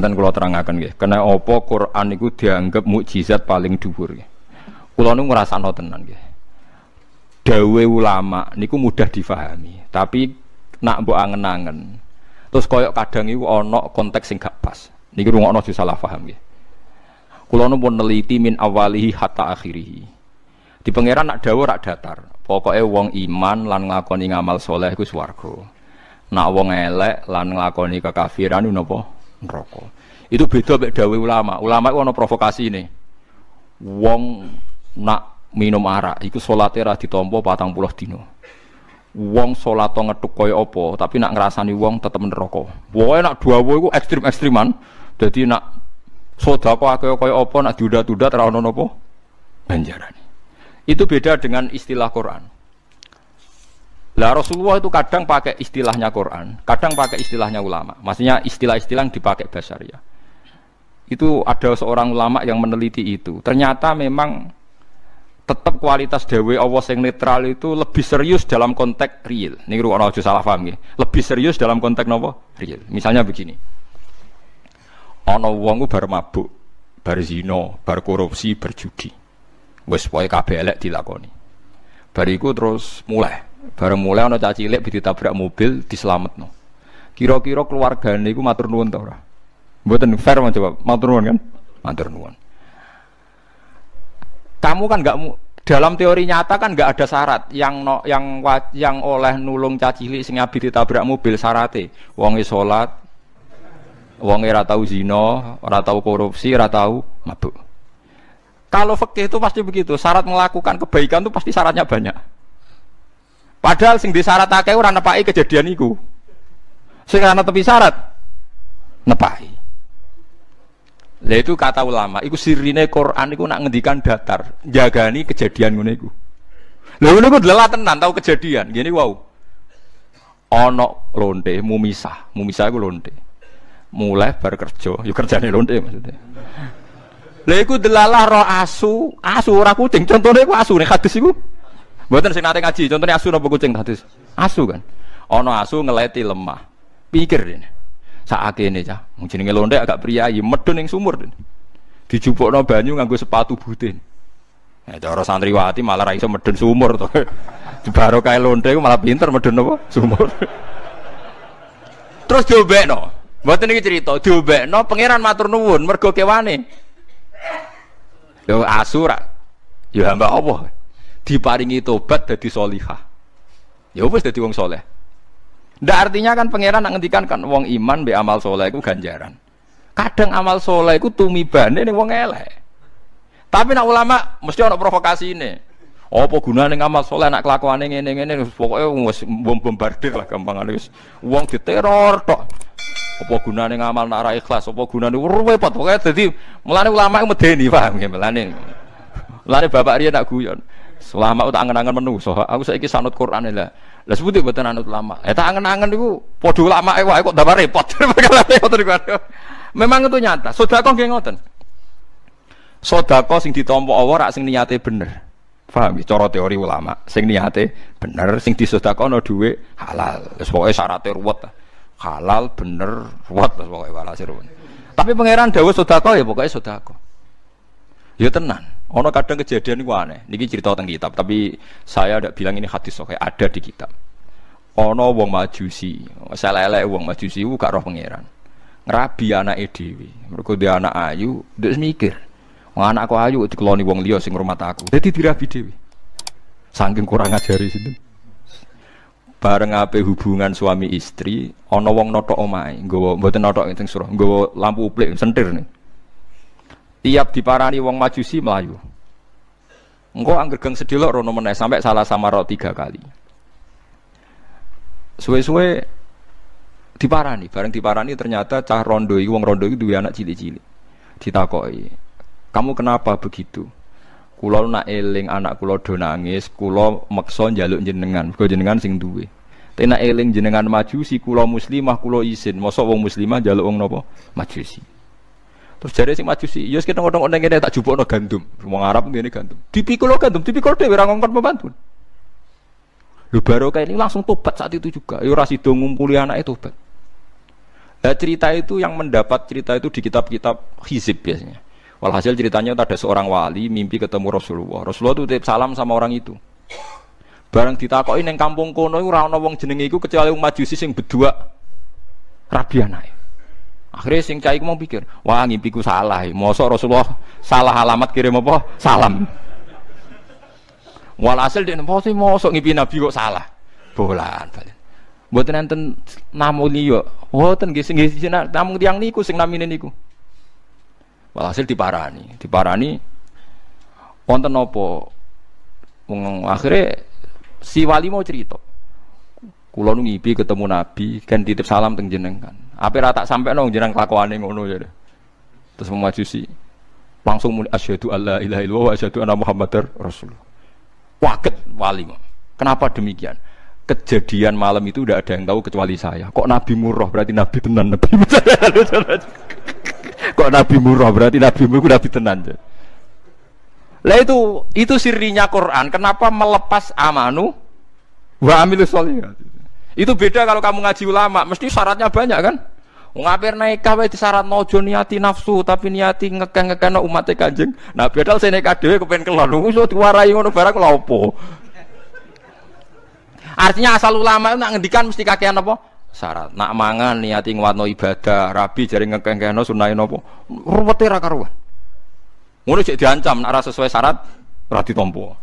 Ngeten kula terangaken nggih. Kena apa Quran niku dianggap mukjizat paling dhuwur nggih. Kula nu ngrasakno tenan nggih. Dawe ulama niku mudah difahami, tapi nak mbok angen-angen. Terus koyo kadang iku ana konteks sing gak pas. Niki rungokno aja salah paham nggih. Kula nu pun neliti min awalihi hatta akhirihi. Di pangeran nak dawuh rak datar. Pokoknya wong iman lan nglakoni ngamal soleh iku swarga. Nak wong elek lan nglakoni kekafiran napa? neraka. Itu beda mek dawe ulama. Ulama itu provokasi ini, Wong nak minum arak iku salate ra ditampa 40 dina. Wong salat ngethuk kaya apa, tapi nak ngrasani wong tetep neraka. Pokoke nak dawa iku ekstrim-ekstriman. jadi nak soda kaya kaya apa nak diudat-udat ra ono napa ganjaran. Itu beda dengan istilah Quran. Lah Rasulullah itu kadang pakai istilahnya Quran, kadang pakai istilahnya ulama. Maksudnya istilah-istilah yang dipakai besar ya. Itu ada seorang ulama yang meneliti itu. Ternyata memang tetap kualitas dewe Allah yang netral itu lebih serius dalam konteks real. Ini ruang aja salah paham ya. Lebih serius dalam konteks nopo real. Misalnya begini. Ono wongu bar mabuk, bar zino, bar korupsi, berjudi. Wes boy kabeh dilakoni. Bariku terus mulai Bareng mulai ana lek cilik ditabrak mobil diselamat no. Kira-kira keluargane iku matur nuwun tau ora? Mboten fair mau coba Matur nuwun kan? Matur nuwun. Kamu kan nggak dalam teori nyata kan nggak ada syarat yang no, yang yang oleh nulung cacili sing abdi ditabrak mobil syarate wong salat wong ora tau zina ora tau korupsi ora tau mabuk kalau fakih itu pasti begitu syarat melakukan kebaikan itu pasti syaratnya banyak Padahal sing disyaratake ora nepaki kejadian iku. Sing ana tepi syarat nepaki. Lha itu kata ulama, iku sirine Quran iku nak ngendikan datar, jagani kejadian ngene iku. Lha ngono iku delalah tenan tau kejadian, gini wow. Ana lonte mumisah, mumisah iku lonte. Mulai bar kerja, yo ya kerjane lonte maksudnya. Lha iku delalah roh asu, asu ora kucing, contone iku asu nek hadis iku. Buatan sing nate ngaji, contohnya asu nopo kucing tadi. Asu kan. Ono asu ngeleti lemah. Pikir ini. Saat ini cah, mungkin ngelonde agak priayi, medun yang sumur. nopo banyu nganggo sepatu butin. Ya eh, cara santriwati malah ra iso medun sumur tuh, Baru kaya londe malah pinter medun nopo Sumur. Terus no. Mboten ini cerita, no pangeran matur nuwun mergo kewane. Yo asu Yo ya, hamba Allah diparingi tobat jadi solihah ya wis jadi wong soleh ndak artinya kan pangeran nak ngendikan kan wong iman be amal soleh itu ganjaran kadang amal soleh itu tumibane ini wong elek tapi nak ulama mesti ada provokasi ini apa gunanya amal soleh nak ini ini ini pokoknya bom bombardir lah gampang wis wong diteror tok apa gunanya ngamal nak ora ikhlas apa urwe pot. Pokoknya jadi melani ulama medeni paham ya melani. Melani bapak dia nak guyon Selama aku tak angen-angen so aku saiki sanut Quran lah. Lah sebuti mboten anut lama. Eh ya, tak angen-angen niku padha ulama e kok tambah repot. Memang itu nyata. Sedekah nggih ngoten. Sedekah sing ditampa Allah rak sing niate bener. Paham ya cara teori ulama, sing niate bener, sing no duwe halal. Wis pokoke syaratte ruwet. Halal bener, ruwet wis pokoke walase ruwet. Tapi pangeran dawuh sedekah ya pokoke sedekah. Ya tenan. Ono kadang kejadian gua aneh. Niki cerita tentang kitab, tapi saya tidak bilang ini hadis sokai ada di kitab. Ono wong majusi, saya lele wong majusi, u roh pangeran. Ngerabi anak edwi, mereka dia anak ayu, dia mikir. Wong aku ayu dikeloni wong dia sing rumah aku. Jadi dirabi dewi. Saking kurang ajar situ. Bareng apa hubungan suami istri, ono wong noto omai, gue buatin noto yang surah, gue lampu uplik sentir nih. Tiap diparani wong majusi melayu. Engkau anggergeng sedilok rono meneh sampai salah sama roh tiga kali. Suwe-suwe diparani, bareng diparani ternyata cah rondo iki wong rondo iki duwe anak cilik-cilik. Ditakoki, "Kamu kenapa begitu?" Kulo nak eling anak kulo do nangis, kulo meksa jaluk jenengan, kulo jenengan sing duwe. Tena eling jenengan majusi, si kulo muslimah kulo izin, mosok wong muslimah jaluk wong nopo? Majusi. Terus jare sing majusi, "Yus ya kita ngodong ngotong ini tak jupukno gandum." Wong Arab ngene gandum. Dipikul gandum, dipikul dhewe ora ngongkon pembantu. Lu baru kayak ini langsung tobat saat itu juga. Yo ya rasido ngumpuli anak itu tobat. Nah, cerita itu yang mendapat cerita itu di kitab-kitab hizib biasanya. Walhasil ceritanya ada seorang wali mimpi ketemu Rasulullah. Rasulullah tuh tip salam sama orang itu. Barang ditakoki ning kampung kono iku ora ana wong kecuali wong majusi sing berdua rabi anake. Akhirnya sing cai mau pikir, wah ngimpiku salah, ya. mosok Rasulullah salah alamat kirim apa? Salam. Walhasil dia nempo sih mosok ngimpi Nabi kok salah. Bolan balik. Buat nanten namu liyo, ten gising gising namu tiang niku sing namine niku. Walhasil diparani, diparani. Wonten nopo, akhirnya si wali mau cerita. Kulo ngipi ketemu Nabi, kan titip salam teng kan apa rata sampai nong jenang kelakuan ngono jadi. Ya. Terus memajusi. Langsung mulai asyhadu alla ilaha illallah wa asyhadu anna muhammadar rasul. Waket wali. Kenapa demikian? Kejadian malam itu udah ada yang tahu kecuali saya. Kok Nabi Murrah berarti Nabi tenan Nabi. Kok Nabi Murrah berarti Nabi murah Nabi tenan. Jadi. Lah itu itu sirinya Quran. Kenapa melepas amanu wa amilus Itu beda kalau kamu ngaji ulama, mesti syaratnya banyak kan? Wong naik nikah di disaratno aja niati nafsu tapi niati ngekeh-ngekehno umat e Kanjeng. Nah, padahal sing nikah dhewe kepen kelon. Wis diwarai ngono barang lopo Artinya asal ulama nak ngendikan mesti kakean apa? Syarat. Nak mangan niati nguatno ibadah, rabi jaring ngekeh-ngekehno sunai napa? Ruwete ra karuan. Ngono cek diancam nak sesuai syarat ora ditampa.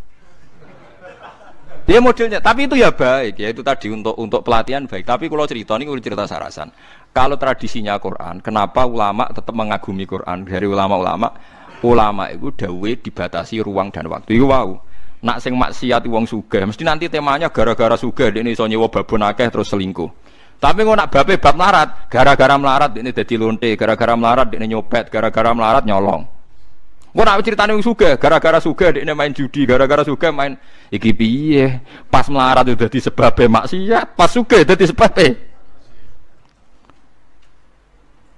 Dia modelnya, tapi itu ya baik, ya itu tadi untuk untuk pelatihan baik. Tapi kalau cerita ini kalau cerita sarasan. Kalau tradisinya Quran, kenapa ulama tetap mengagumi Quran dari ulama-ulama? Ulama itu dawe dibatasi ruang dan waktu. Itu wow. Nak sing maksiat wong sugih, mesti nanti temanya gara-gara sugih ini iso nyewa babon akeh terus selingkuh. Tapi ngono nak babe bab melarat, gara-gara melarat ini jadi lonte, gara-gara melarat ini nyopet, gara-gara melarat nyolong. Gue nak ceritanya yang suka, gara-gara suka dia main judi, gara-gara suka main iki piye, pas melarat udah disebabnya maksiat, pas suka udah sebabe.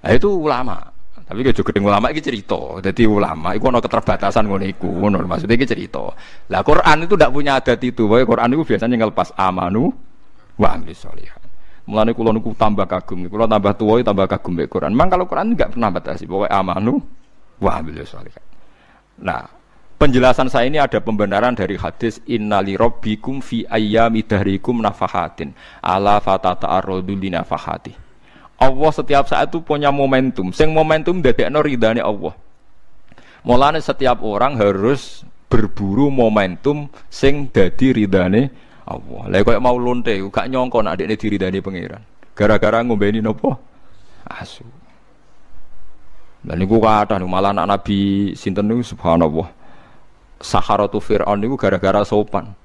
Nah, itu ulama. Tapi juga Jogeng ulama itu cerita. Jadi ulama itu ada keterbatasan ngono iku, ngono maksudnya itu cerita. Lah Quran itu tidak punya adat itu. Bahwa Quran itu biasanya ngelepas amanu wa amil sholihan. Mulane kula niku tambah kagum, kula tambah tua tambah kagum mbek Quran. Memang kalau Quran enggak pernah batasi bahwa amanu wa amil sholihan. Nah, penjelasan saya ini ada pembenaran dari hadis innali rabbikum fi ayyami dahrikum nafahatin ala fatata arrodu nafahati. Allah setiap saat itu punya momentum. Sing momentum dadekno ridane Allah. Mulane setiap orang harus berburu momentum sing dadi ridane Allah. Lah koyo mau lonte gak nyongko nek dekne diridani pangeran. Gara-gara ngombeni nopo? Asu. Lah niku kathah malah anak Nabi sinten niku subhanallah. Saharatu Fir'aun niku gara-gara sopan.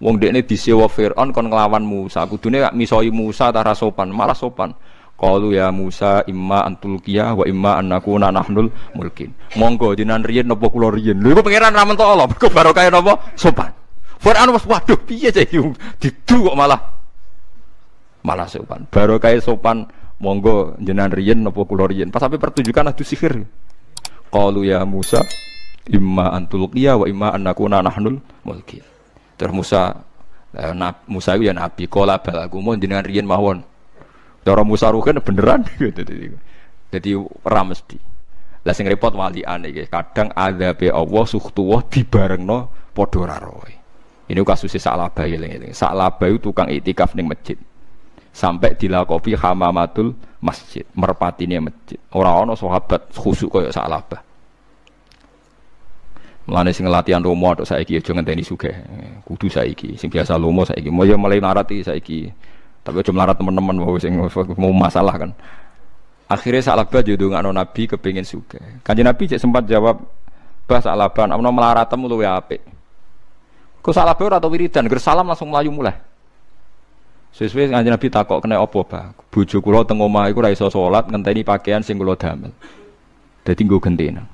Wong dekne disewa Fir'aun kon nglawan Musa. Kudune misoi Musa ta sopan, malah sopan. Qalu ya Musa imma kia, wa imma annakuna nahnul mulkin. Monggo dinan riyen napa kula riyen. Lha iku pangeran ra mentok Allah, mergo barokah napa sopan. Fir'aun was waduh piye cah didu kok malah malah sopan. Barokah sopan monggo jenengan riyen napa kula riyen pas sampai pertunjukan adu sihir qalu ya Musa imma dia wa imma annakuna nahnul mulki terus Musa eh, nab, Musa itu ya nabi qala bal aku mau jenengan riyen mawon cara Musa ruhen beneran gitu, gitu, gitu jadi ramesti mesti lah sing repot wali aneh kadang ada be Allah di bareng no ra ini kasusnya Sa'labah eling salah Sa'labah tukang itikaf ning masjid sampai dilakopi hamamatul masjid merpati ini masjid orang ono sahabat khusuk kaya bah Mulane sing latihan romo atau saiki jangan tenis juga Kudu saiki sing biasa lomo saiki. Mau ya mulai narati saiki. Tapi cuma narat teman-teman mau sing mau masalah kan. Akhirnya bah yo nggak Nabi kepingin juga kan Nabi cek sempat jawab, "Bah salah Salabah, ana lu ya ape Kok salah bah atau wiridan, gersalam langsung melayu mulai. Sesuai kanjeng Nabi takok kena opo Pak? Bojo kula tengoma omah iku ora ngenteni pakaian sing kula damel. Dadi nggo gentena.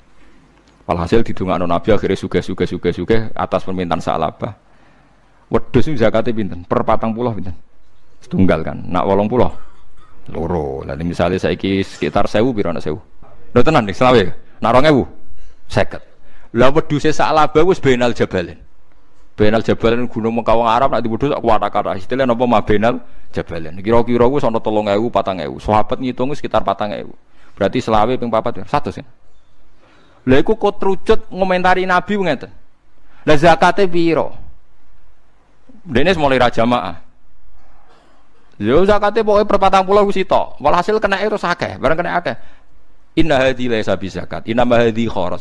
Walhasil didongakno Nabi akhirnya sugih-sugih-sugih-sugih atas permintaan Sa'labah. Wedhus niku zakate pinten? Per pulau pinten? Setunggal kan. Nak walong pulau Loro. Lalu misalnya saya kis sekitar sewu biro ana sewu. Lho tenan nih selawe. narong ewu. Second. 50. Lah wedhuse Sa'labah wis benal jabalin. Benal jabalan gunung mengkawang Arab nak dibudus aku ada kara nah, Istilah nopo mah Benal jabalan Kira-kira tolong ana patang 4000. Sahabat ngitung sekitar patang 4000. Berarti selawe ping papat ya? Satu sih. Ya? lah kau kok trucut ngomentari Nabi ngerti Lah zakate biro. Dene mulai raja maah Yo zakate pokoke perpatang pulau wis Walhasil kena itu akeh, barang kena akeh. Inna hadhi laisa zakat, Inna mahadi hadhi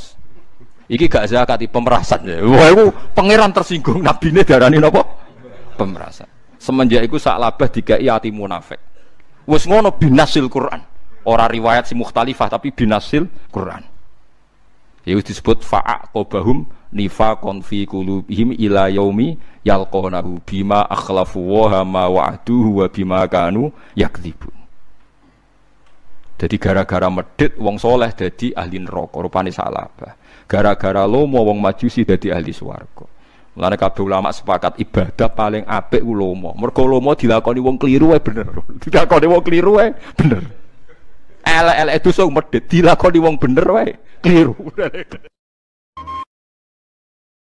Iki gak zakat pemerasan. Ya. Wah, itu pangeran tersinggung nabi ini ini apa Pemerasan. Semenjak itu sak labah tiga hati munafik. Wes ngono binasil Quran. Orang riwayat si muhtalifah tapi binasil Quran. Yaitu disebut fa'ak kobahum nifa konfi kulubihim ila yaumi yalqonahu bima akhlafu wa ma wa'aduhu wa bima kanu yakdibu Jadi gara-gara medit wong soleh jadi ahli neraka rupane salah. Gara-gara lo mau wong majusi dadi ahli swarga. Lalu kabeh ulama sepakat ibadah paling apik ku lomo. Mergo lomo dilakoni wong keliru wae bener. Dilakoni wong keliru wae bener. Elek-elek dosa medhit dilakoni wong bener wae keliru.